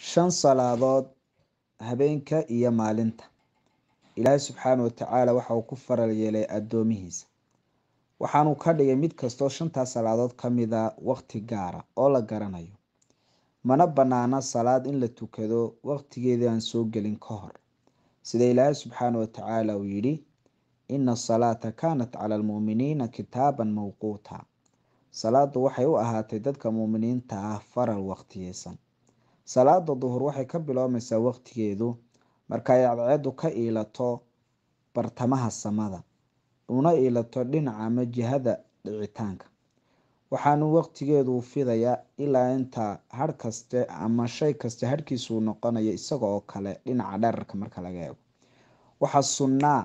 shan salaadood habeenka iyo maalinta ilaahay subxaana watacaala waxa uu ku faral yeelay addoomihiisa waxaanu ka dhigay mid kastoo shantaas salaadood ka mida ah waqti gaara oo la garanayo mana bannaana salaad in la tukado waqtigeedii aan soo gelin ka hor sida ilaahay subxaana watacaala uu yidhi ina asalaata kaanat cala almu'miniina kitaaban mawquuta salaaddu waxay u ahaatay dadka muuminiinta ah faral waqtiyeysan salaada duhur waxay ka biloobmaysaa waqtigeedu markay cadceedu ka iilato bartamaha samada una iilato dhinaca ama jihada dhicitaanka waxaanu waqtigeedu fidayaa ilaa intaa hadh kaste ama shay kaste hadhkiisuu noqonayo isaga oo kale dhinaca dherarka marka laga eego waxaa sunnaa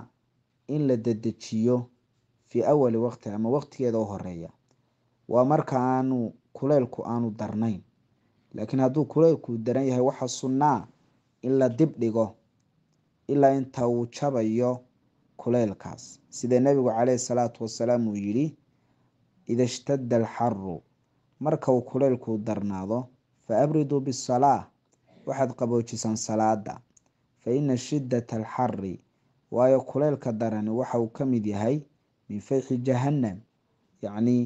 in la dedejiyo fii awali waqti ama waqtigeeda u horeeya waa marka aanu kuleylku aanu darnayn laakiin hadduu kuleylku daran yahay waxaa sunnaa in la dib dhigo ilaa inta uu jabayo kuleylkaas sida nebigu caleyhi salaatu wasalaam uu yidhi ida ishtadda alxaru marka uu kuleylku darnaado fa abriduu bisalaa waxaad qaboojisaan salaada fa ina shiddata alxari waayo kuleylka darani waxa uu ka mid yahay min fayxi jahannam yacni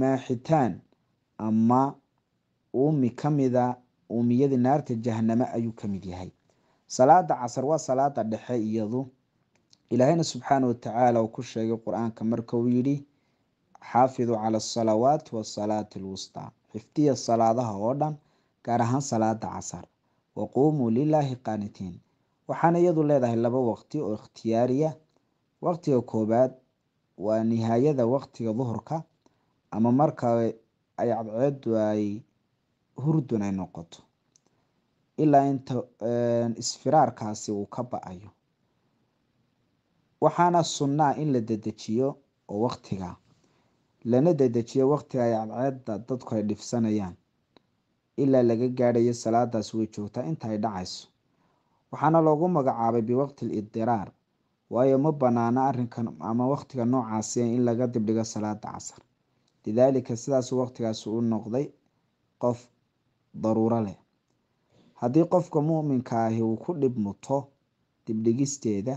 maaxitaan ama uumi ka mida uumiyadii naarta jahaname ayuu ka mid yahay salaada casar waa salaada dhexe iyadu ilaahayna subxaana watacaala uu ku sheegay qur-aanka marka uu yidhi xaafiduu cala asalawaati wasalaati alwustaa xifdiya salaadaha oo dhan gaar ahaan salaada casar waquumuu lilaahi qaanitiin waxaana iyadu leedahay laba waqti oo ikhtiyaariya waqtiga koobaad waa nihaayada waqtiga duhurka ama marka ay cadceedu ay hurdun ay noqoto ilaa inta isfiraarkaasi uu ka ba-ayo waxaana sunnaa in la dedejiyo oo waqtiga lana dedejiyo waqtiga ay cadceedda dadku ay dhibsanayaan ilaa laga gaadhayo salaadaas way joogtaa inta ay dhacayso waxaana loogu magacaabay biwaqti lidiraar waayo ma banaana arinkan ama waktiga noocaasi ah in laga dibdhigo salaada casar lidaalika sidaas waqtigaas u noqday qof daruuro leh haddii qofka muuminka ahi uu ku dhibmuto dibdhigisteeda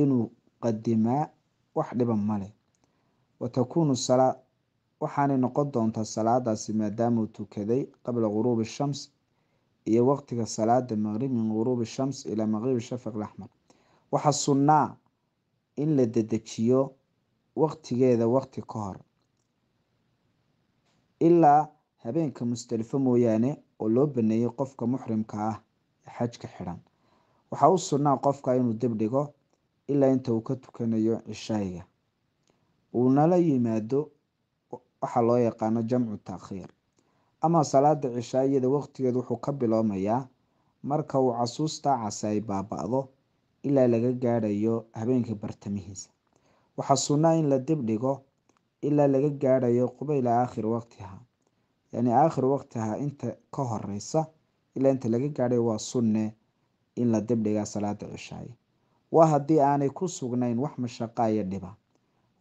inuu qadimaa wax dhiban maleh watakuunu salaa waxaanay noqon doontaa salaadaasi maadaama uu tukaday qabla guruubi shams iyo waqtiga salaada maqrib min guruubi shams ilaa maqribi shafaq laxmar waxa sunnaa in la dedejiyo waqtigeeda waqti ka hor ilaa habeenka mustalifo mooyaane oo loo baneeyey qofka muxrimka ah ee xajka xidhan waxaa u sunnaa qofka inuu dib dhigo ilaa inta uu ka tukanayo cishaayga cishayga uunala yimaado waxaa loo yaqaano jamcu taakhiir ama salaada cishaa iyada waqtigeedu wuxuu ka biloomayaa marka uu casuustaa casaay baaba-do ilaa laga gaadhayo habeenka bartamihiisa waxaa sunnaa in la dib dhigo ilaa laga gaadhayo qubayla aakhir waqtiha yani aakhir waqtiha inta ka horeysa ilaa inta laga gaadhay waa sunne in la dibdhigaa salaada cishaay waa haddii aanay ku sugnayn wax mashaqaa dhiba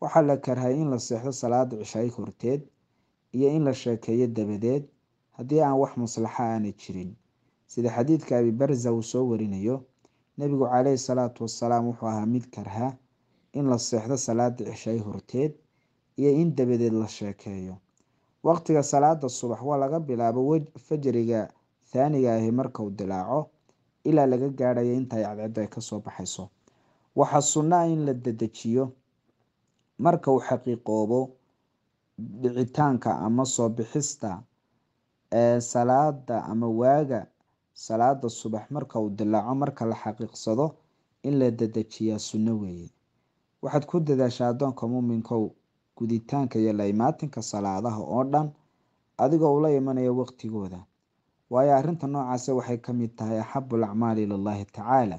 waxaa la karhay in la seexdo salaada cishaay horteed iyo in la sheekeeyo dabadeed haddii aan wax maslaxa aanay jirin sida xadiidka abibarza uu soo warinayo nebigu caleyhi salaatu wasalaam wuxuu ahaa mid karha in la seexdo salaada cishaay horteed iyo in dabadeed la sheekeeyo waqtiga salaada subax waa laga bilaabo fajriga thaaniga ahi markau dilaaco ilaa laga gaadhayo intay cadceedu ay kasoo baxayso waxaa sunno in la dedejiyo marka uu xaqiiqoobo dhicitaanka ama soo bixista ee salaada ama waaga salaada subax marka uu dilaaco marka la xaqiiqsado in la dedejiyaa sunno weeye waxaad ku dadaashaa addoonka muuminkow guditaanka iyo laymaatinka salaadaha oo dhan adigoo ula imanaya waqtigooda waayo arrinta noocaase waxay ka mid tahay axabu alacmaali ilallaahi tacaala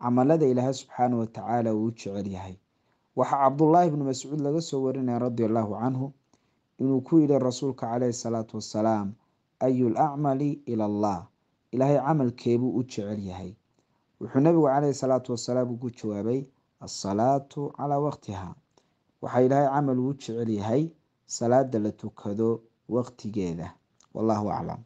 camalada ilaahay subxaana watacaala uu u jecel yahay waxaa cabdulaahi bni mascuud laga soo warinaya radi allaahu canhu inuu ku yidhi rasuulka caleyhi salaatu wassalaam ayul acmali ila allah ilaahay camalkeebuu u jecel yahay wuxuu nebigu caleyhi salaatu wasalaam ugu jawaabay asalaatu calaa waqtihaa waxaa ilaahay camal uu jecel yahay salaada la tukado waqtigeeda wallahu aclam